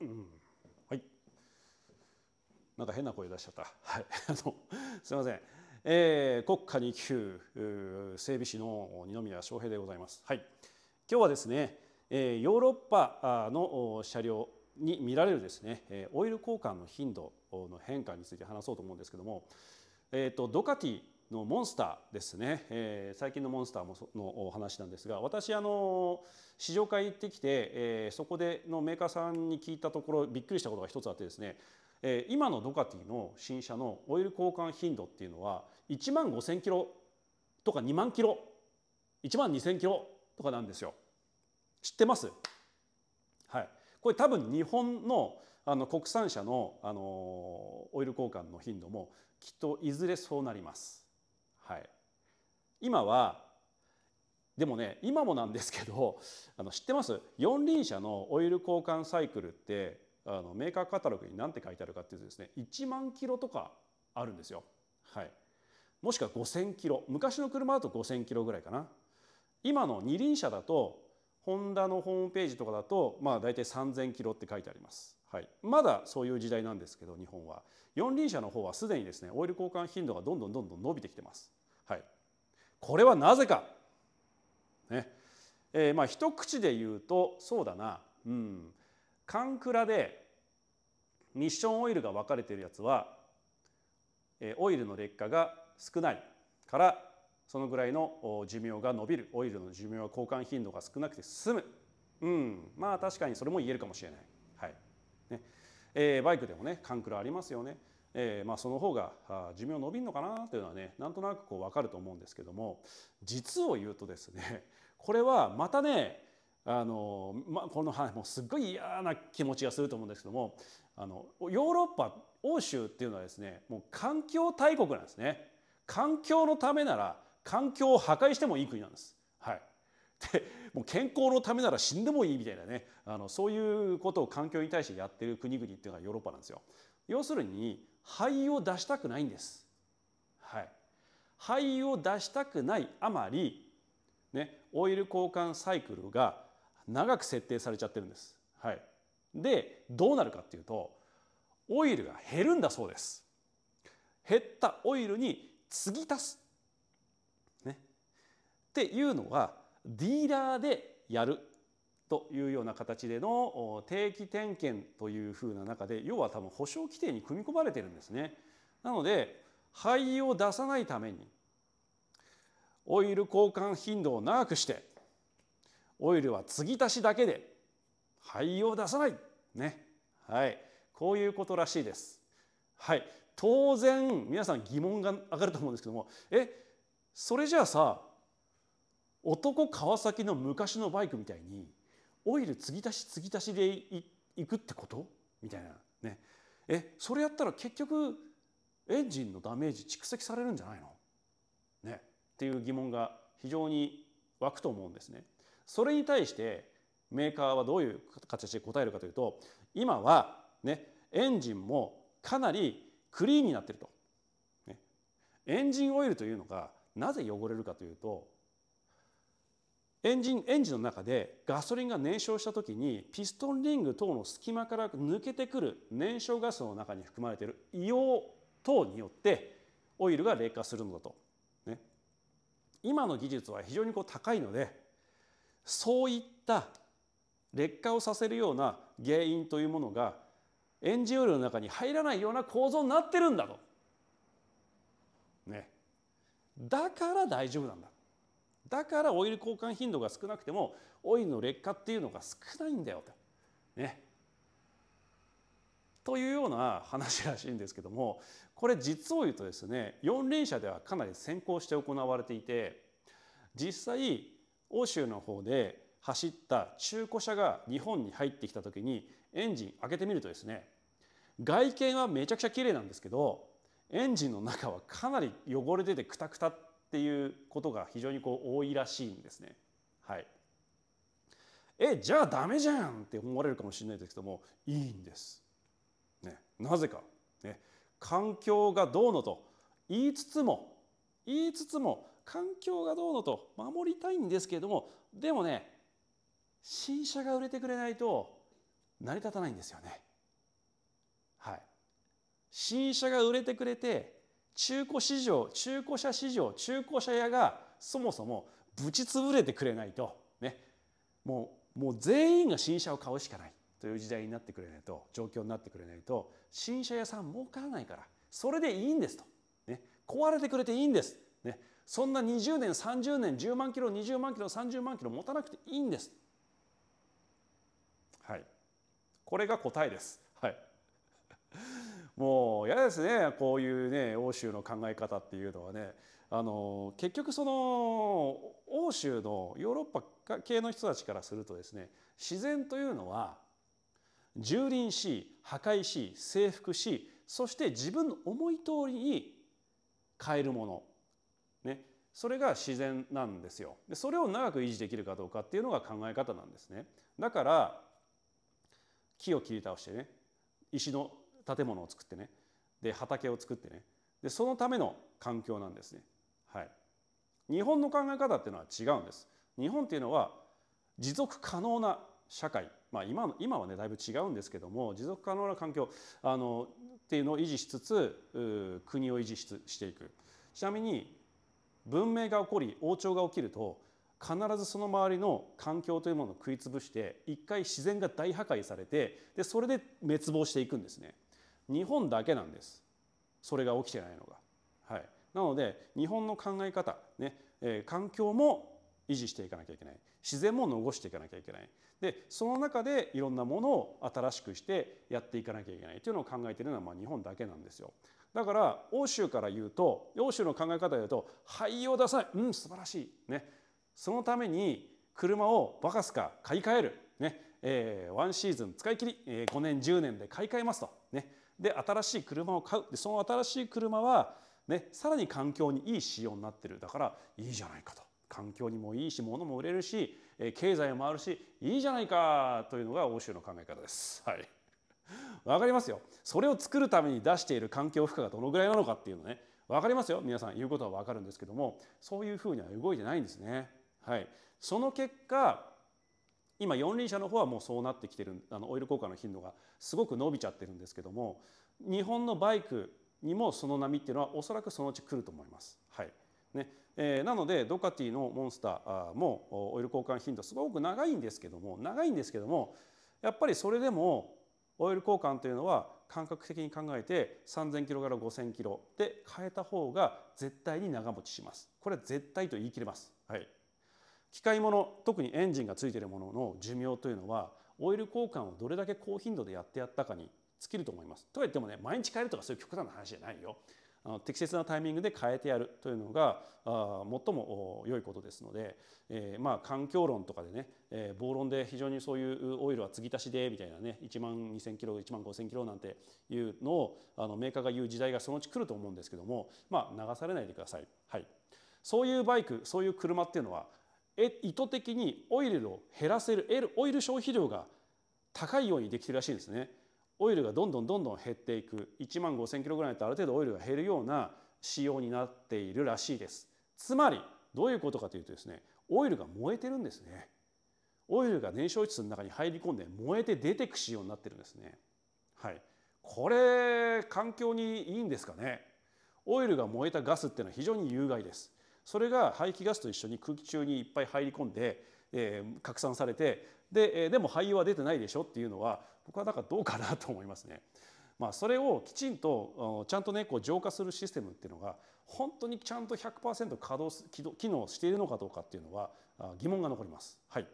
うんはいなんか変な声出しちゃったはい あのすみません、えー、国家二級整備士の二宮翔平でございますはい今日はですね、えー、ヨーロッパの車両に見られるですねオイル交換の頻度の変化について話そうと思うんですけども、えーとドカティのモンスターですね、えー、最近のモンスターもの話なんですが私あの試乗会行ってきて、えー、そこでのメーカーさんに聞いたところびっくりしたことが一つあってですね、えー、今のドカティの新車のオイル交換頻度っていうのは1万5,000キロとか2万キロ1万2,000キロとかなんですよ。知ってますはいこれ多分日本のあの国産車の、あのオイル交換の頻度もきっといずれそうなります。はい、今はでもね今もなんですけど あの知ってます四輪車のオイル交換サイクルってあのメーカーカタログに何て書いてあるかっていうとですね1万キロとかあるんですよ。はい、もしくは5,000キロ昔の車だと5,000キロぐらいかな。今の二輪車だとホンダのホームページとかだと、まあ、大体3,000キロって書いてあります。はい、まだそういう時代なんですけど日本は四輪車の方はすでにですねオイル交換頻度がどんどんどんどん伸びてきてます。はい、これはなぜか、ねえー、まあ一口で言うとそうだな、うん、カンクラでミッションオイルが分かれてるやつは、えー、オイルの劣化が少ないからそのぐらいの寿命が延びるオイルの寿命は交換頻度が少なくて済む、うん、まあ確かにそれも言えるかもしれない。はいねえー、バイクでもねカンクラありますよね。えー、まあ、その方が寿命伸びるのかなというのはねなんとなくこう分かると思うんですけども実を言うとですね これはまたねあの、まあ、この、はい、もうすっごい嫌な気持ちがすると思うんですけどもあのヨーロッパ欧州っていうのはですねもう環境大国なんですね。環境のためなら環境を破壊してもいい国なんです。はい、でもう健康のためなら死んでもいいみたいなねあのそういうことを環境に対してやってる国々っていうのがヨーロッパなんですよ。要するに肺を出したくないんです。はい、肺を出したくないあまり、ね、オイル交換サイクルが長く設定されちゃってるんです。はい、でどうなるかっていうとオイルが減るんだそうです。減ったオイルに継ぎ足す、ね、っていうのはディーラーでやるというような形での定期点検というふうな中で要は多分保証規定に組み込まれてるんですね。なので廃油を出さないためにオイル交換頻度を長くしてオイルは継ぎ足しだけで廃油を出さないねはいこういうことらしいです。はい当然皆さん疑問が上がると思うんですけどもえそれじゃあさ男川崎の昔のバイクみたいにオイル継ぎ足し継ぎ足しでいいくってことみたいなねえそれやったら結局エンジンのダメージ蓄積されるんじゃないの、ね、っていう疑問が非常に湧くと思うんですね。それに対してメーカーはどういう形で答えるかというと今は、ね、エンジンもかなりクリーンになってると、ね、エンジンオイルというのがなぜ汚れるかというとエンジンエンジンの中でガソリンが燃焼した時にピストンリング等の隙間から抜けてくる燃焼ガスの中に含まれている硫黄等によってオイルが劣化するのだと、ね、今の技術は非常にこう高いのでそういった劣化をさせるような原因というものがエンジンオイルの中に入らないような構造になってるんだと。ね、だから大丈夫なんだ。だからオイル交換頻度が少なくてもオイルの劣化っていうのが少ないんだよと。ね。というような話らしいんですけどもこれ実を言うとですね4連車ではかなり先行して行われていて実際欧州の方で走った中古車が日本に入ってきた時にエンジン開けてみるとですね外見はめちゃくちゃ綺麗なんですけどエンジンの中はかなり汚れててクタクタっっていうことが非常にこう多いらしいんですね。はい、えじゃあダメじゃんって思われるかもしれないですけどもいいんです。ね、なぜか、ね、環境がどうのと言いつつも言いつつも環境がどうのと守りたいんですけれどもでもね新車が売れてくれないと成り立たないんですよね。はい、新車が売れてくれて中古市場中古車市場中古車屋がそもそもぶち潰れてくれないと、ね、もうもう全員が新車を買うしかないという時代になってくれないと状況になってくれないと新車屋さん儲からないからそれでいいんですと、ね、壊れてくれていいんです、ね、そんな20年30年10万キロ20万キロ30万キロ持たなくていいんです。はい、これが答えです。はいもう嫌ですねこういうね欧州の考え方っていうのはねあの結局その欧州のヨーロッパ系の人たちからするとですね自然というのは蹂躙し破壊し征服しそして自分の思い通りに変えるもの、ね、それが自然なんですよでそれを長く維持できるかどうかっていうのが考え方なんですねだから木を切り倒してね石の建物を作ってねで畑を作ってねでそのための環境なんですね。はい、日本の考え方っていうのは違うんです。日本っていうのは持続可能な社会、まあ、今今はねだいぶ違うんですけども持続可能な環境あのっていうのを維持しつつ国を維持ししていくちなみに文明が起こり王朝が起きると必ずその周りの環境というものを食い潰して一回自然が大破壊されてでそれで滅亡していくんですね。日本だけなんですそれが起きてないのが。はい、なので日本の考え方、ねえー、環境も維持していかなきゃいけない自然も残していかなきゃいけないでその中でいろんなものを新しくしてやっていかなきゃいけないというのを考えているのはまあ日本だけなんですよだから欧州から言うと欧州の考え方で言うと廃を出さないうん素晴らしいねそのために車をバカすか買い替えるねえー、ワンシーズン使い切り、えー、5年10年で買い替えますとねで新しい車を買うでその新しい車は、ね、さらに環境にいい仕様になってるだからいいじゃないかと環境にもいいし物も売れるし経済もあるしいいじゃないかというのが欧州の考え方です。はい わかりますよ。それを作るために出している環境負荷がどのぐらいなのかっていうのね、わかりますよ。皆さん言うことはわかるんですけども、そういうふうには動いてないんですね。はい。その結果、今四輪車の方はもうそうなってきてるあのオイル交換の頻度がすごく伸びちゃってるんですけども日本のバイクにもその波っていうのはおそらくそのうち来ると思います。はいねえー、なのでドカティのモンスターもオイル交換頻度すごく長いんですけども長いんですけどもやっぱりそれでもオイル交換というのは感覚的に考えて3000キロから5000キロで変えた方が絶対に長持ちします。これは絶対と言い切れます。はい機械もの特にエンジンがついているものの寿命というのはオイル交換をどれだけ高頻度でやってやったかに尽きると思います。とはいってもね毎日変えるとかそういう極端な話じゃないよ。あの適切なタイミングで変えてやるというのがあ最も良いことですので、えー、まあ環境論とかでね、えー、暴論で非常にそういうオイルは継ぎ足しでみたいなね1万2,000キロ1万5,000キロなんていうのをあのメーカーが言う時代がそのうち来ると思うんですけどもまあ流されないでください。はいそういうバイクそういう車っていうのは意図的にオイルを減らせるオイル消費量が高いようにできてるらしいんですね。オイルがどんどんどんどん減っていく1万5,000キロぐらいとある程度オイルが減るような仕様になっているらしいです。つまりどういうことかというとですねオイルが燃えてるんですね。オイルが燃焼室の中に入り込んで燃えて出てく仕様になってるんですね。はい、これ環境にいいんですかねオイルが燃えたガスっていうのは非常に有害ですそれが排気ガスと一緒に空気中にいっぱい入り込んで、えー、拡散されてででも廃油は出てないでしょっていうのは僕はなんかどうかなと思いますね。まあ、それをきちんとちゃんとねこう浄化するシステムっていうのが本当にちゃんと100%稼働機能しているのかどうかっていうのは疑問が残ります。はい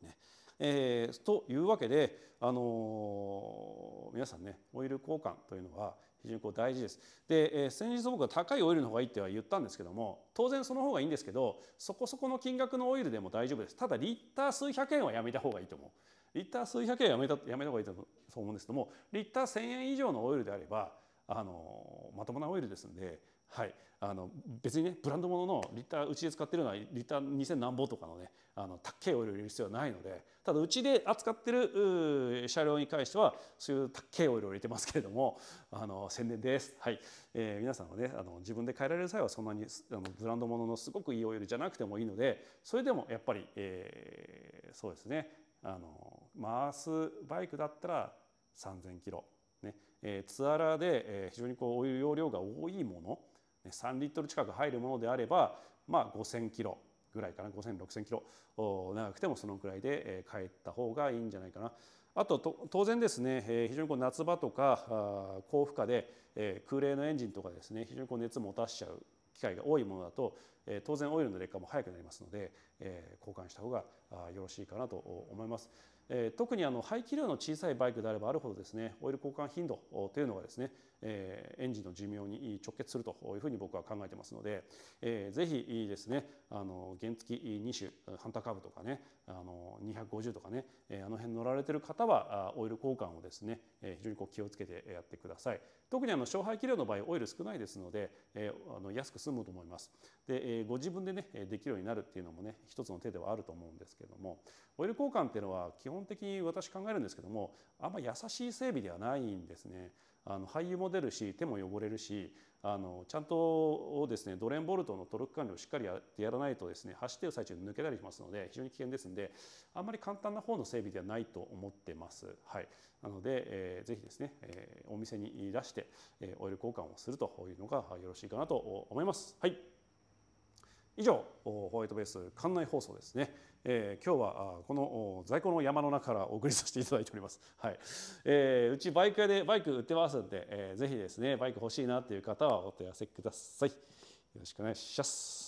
ねえー、というわけで、あのー、皆さんねオイル交換というのは非常にこう大事です。で、えー、先日僕は高いオイルの方がいいっては言ったんですけども当然その方がいいんですけどそこそこの金額のオイルでも大丈夫ですただリッター数百円はやめた方がいいと思うリッター数百円はやめたやめた方がいいと思うんですけどもリッター1,000円以上のオイルであればあのまともなオイルですんではい、あの別にねブランドもののリッターうちで使ってるのはリッター2,000何本とかのねあの高いオイルを入れる必要はないのでただうちで扱ってる車両に関してはそういう高いオイルを入れてますけれどもあの宣伝です、はいえー、皆さんはねあの自分で変えられる際はそんなにあのブランドもののすごくいいオイルじゃなくてもいいのでそれでもやっぱり、えー、そうですねあの回すバイクだったら3,000キロ、ねえー、ツアラーで、えー、非常にこうオイル容量が多いもの3リットル近く入るものであれば、まあ、5000キロぐらいかな5000、6000キロ長くてもそのぐらいで帰った方がいいんじゃないかな。あと当然ですね非常にこう夏場とか高負荷で空冷のエンジンとかですね非常にこう熱持たしちゃう機械が多いものだと当然オイルの劣化も早くなりますので交換した方がよろしいかなと思います。特にあの排気量の小さいバイクであればあるほどですねオイル交換頻度というのがですねえー、エンジンの寿命に直結するというふうに僕は考えてますので、えー、ぜひですねあの原付2種ハンターカブとかねあの250とかね、えー、あの辺乗られてる方はオイル交換をですね、えー、非常にこう気をつけてやってください特にあの小排気量の場合オイル少ないですので、えー、あの安く済むと思いますで、えー、ご自分でねできるようになるっていうのもね一つの手ではあると思うんですけどもオイル交換っていうのは基本的に私考えるんですけどもあんま優しい整備ではないんですね。あの廃油も出るし手も汚れるしあのちゃんとですねドレーンボルトのトルク管理をしっかりやってやらないとですね走ってる最中に抜けたりしますので非常に危険ですのであんまり簡単な方の整備ではないと思ってます。はい、なので、えー、ぜひですね、えー、お店に出して、えー、オイル交換をするというのがよろしいかなと思います。はい以上ホワイトベース館内放送ですね、えー、今日はこの在庫の山の中からお送りさせていただいております、はいえー、うちバイク屋でバイク売ってますんで、えー、ぜひですねバイク欲しいなっていう方はお問い合わせくださいよろしくお願いします